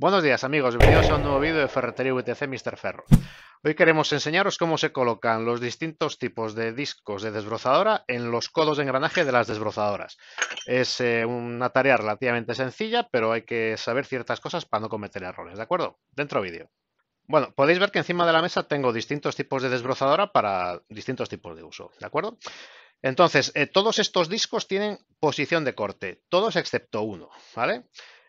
Buenos días amigos, bienvenidos a un nuevo vídeo de Ferretería VTC Mr. Ferro. Hoy queremos enseñaros cómo se colocan los distintos tipos de discos de desbrozadora en los codos de engranaje de las desbrozadoras. Es eh, una tarea relativamente sencilla, pero hay que saber ciertas cosas para no cometer errores, ¿de acuerdo? Dentro vídeo. Bueno, podéis ver que encima de la mesa tengo distintos tipos de desbrozadora para distintos tipos de uso, ¿de acuerdo? Entonces, eh, todos estos discos tienen posición de corte, todos excepto uno, ¿vale? vale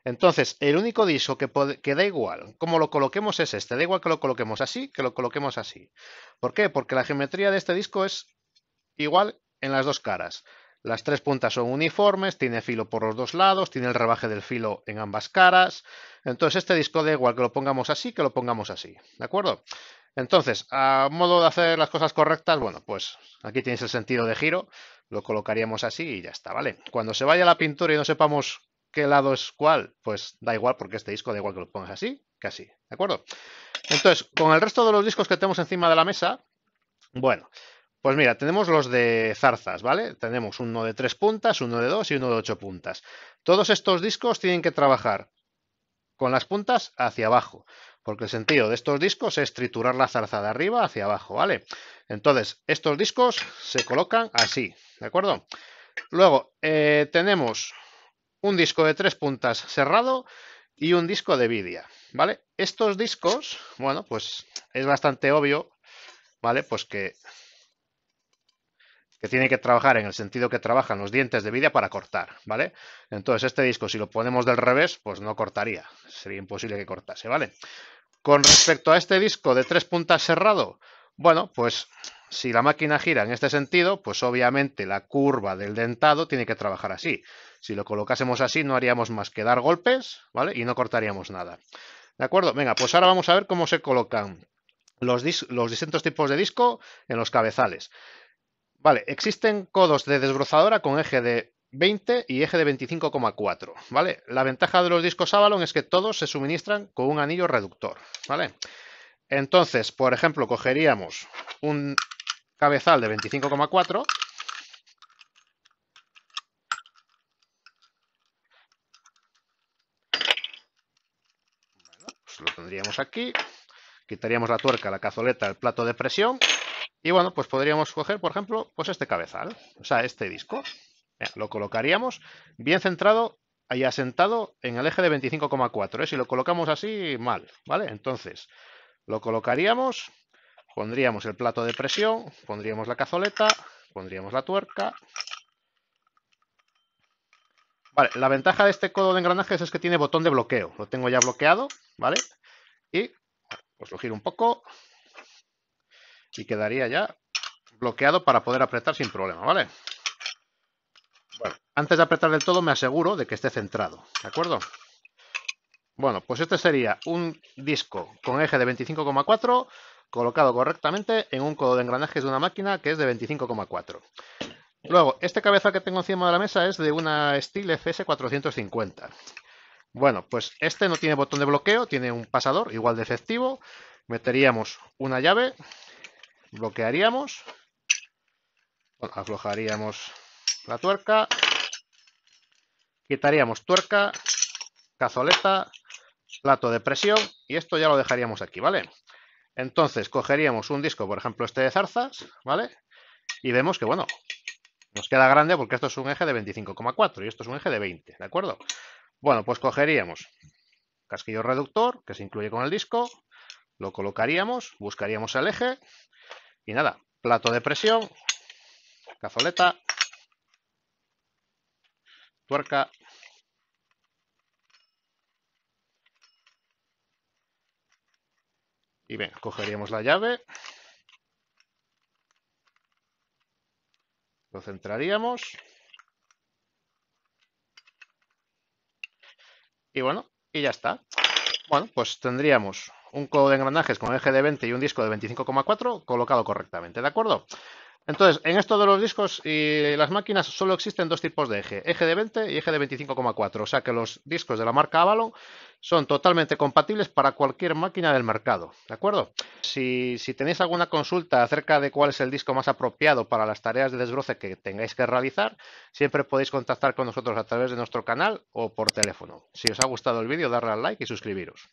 entonces, el único disco que, da igual como lo coloquemos es este. Da igual que lo coloquemos así, que lo coloquemos así. ¿Por qué? Porque la geometría de este disco es igual en las dos caras. Las tres puntas son uniformes, tiene filo por los dos lados, tiene el rebaje del filo en ambas caras. Entonces este disco da igual que lo pongamos así, que lo pongamos así. ¿De acuerdo? Entonces, a modo de hacer las cosas correctas, bueno, pues aquí tienes el sentido de giro, lo colocaríamos así y ya está, ¿vale? Cuando se vaya la pintura y no sepamos qué lado es cuál, pues da igual porque este disco da igual que lo pongas así, que así, ¿de acuerdo? Entonces, con el resto de los discos que tenemos encima de la mesa, bueno, pues mira, tenemos los de zarzas, ¿vale? Tenemos uno de tres puntas, uno de dos y uno de ocho puntas. Todos estos discos tienen que trabajar con las puntas hacia abajo, porque el sentido de estos discos es triturar la zarza de arriba hacia abajo, ¿vale? Entonces, estos discos se colocan así, ¿de acuerdo? Luego, eh, tenemos un disco de tres puntas cerrado y un disco de vidia, ¿vale? Estos discos, bueno, pues es bastante obvio, ¿vale? Pues que, que tiene que trabajar en el sentido que trabajan los dientes de vidia para cortar, ¿vale? Entonces este disco, si lo ponemos del revés, pues no cortaría, sería imposible que cortase, ¿vale? Con respecto a este disco de tres puntas cerrado, bueno, pues si la máquina gira en este sentido, pues obviamente la curva del dentado tiene que trabajar así. Si lo colocásemos así, no haríamos más que dar golpes, ¿vale? Y no cortaríamos nada. ¿De acuerdo? Venga, pues ahora vamos a ver cómo se colocan los, los distintos tipos de disco en los cabezales. Vale, existen codos de desbrozadora con eje de 20 y eje de 25,4, ¿vale? La ventaja de los discos Avalon es que todos se suministran con un anillo reductor, ¿vale? Entonces, por ejemplo, cogeríamos un cabezal de 25,4 Pues lo tendríamos aquí. Quitaríamos la tuerca, la cazoleta, el plato de presión. Y bueno, pues podríamos coger, por ejemplo, pues este cabezal, o sea, este disco. lo colocaríamos bien centrado y asentado en el eje de 25,4. ¿eh? Si lo colocamos así, mal, ¿vale? Entonces, lo colocaríamos, pondríamos el plato de presión, pondríamos la cazoleta, pondríamos la tuerca, Vale, la ventaja de este codo de engranajes es que tiene botón de bloqueo. Lo tengo ya bloqueado, ¿vale? Y pues lo giro un poco y quedaría ya bloqueado para poder apretar sin problema, ¿vale? Bueno, antes de apretar del todo me aseguro de que esté centrado, ¿de acuerdo? Bueno, pues este sería un disco con eje de 25,4 colocado correctamente en un codo de engranajes de una máquina que es de 25,4. Luego, este cabezal que tengo encima de la mesa es de una Steel FS450. Bueno, pues este no tiene botón de bloqueo, tiene un pasador igual de efectivo. Meteríamos una llave, bloquearíamos, aflojaríamos la tuerca, quitaríamos tuerca, cazoleta, plato de presión y esto ya lo dejaríamos aquí, ¿vale? Entonces cogeríamos un disco, por ejemplo este de zarzas, ¿vale? Y vemos que, bueno, nos queda grande porque esto es un eje de 25,4 y esto es un eje de 20, ¿de acuerdo? Bueno, pues cogeríamos casquillo reductor, que se incluye con el disco, lo colocaríamos, buscaríamos el eje y nada, plato de presión, cazoleta, tuerca, y bien, cogeríamos la llave, Lo centraríamos. Y bueno, y ya está. Bueno, pues tendríamos un codo de engranajes con eje de 20 y un disco de 25,4 colocado correctamente, ¿de acuerdo? Entonces, en esto de los discos y las máquinas solo existen dos tipos de eje, eje de 20 y eje de 25,4, o sea que los discos de la marca Avalon son totalmente compatibles para cualquier máquina del mercado, ¿de acuerdo? Si, si, tenéis alguna consulta acerca de cuál es el disco más apropiado para las tareas de desbroce que tengáis que realizar, siempre podéis contactar con nosotros a través de nuestro canal o por teléfono. Si os ha gustado el vídeo, darle al like y suscribiros.